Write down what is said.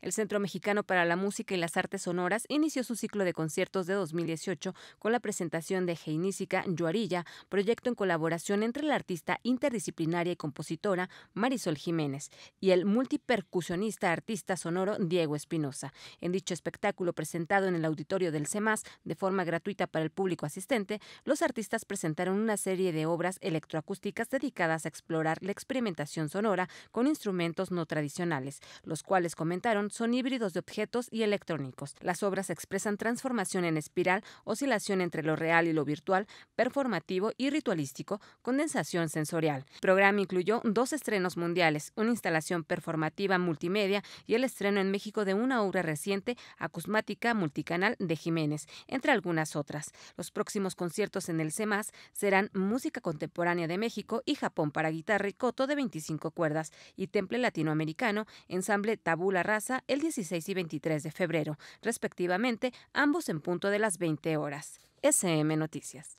El Centro Mexicano para la Música y las Artes Sonoras inició su ciclo de conciertos de 2018 con la presentación de Geinísica Yuarilla, proyecto en colaboración entre la artista interdisciplinaria y compositora Marisol Jiménez y el multipercusionista artista sonoro Diego Espinosa. En dicho espectáculo presentado en el auditorio del CEMAS de forma gratuita para el público asistente, los artistas presentaron una serie de obras electroacústicas dedicadas a explorar la experimentación sonora con instrumentos no tradicionales, los cuales comentaron son híbridos de objetos y electrónicos. Las obras expresan transformación en espiral, oscilación entre lo real y lo virtual, performativo y ritualístico, condensación sensorial. El programa incluyó dos estrenos mundiales, una instalación performativa multimedia y el estreno en México de una obra reciente, acusmática multicanal de Jiménez, entre algunas otras. Los próximos conciertos en el CEMAS serán Música Contemporánea de México y Japón para guitarra y coto de 25 cuerdas y Temple Latinoamericano, Ensamble Tabula Raza el 16 y 23 de febrero, respectivamente, ambos en punto de las 20 horas. SM Noticias.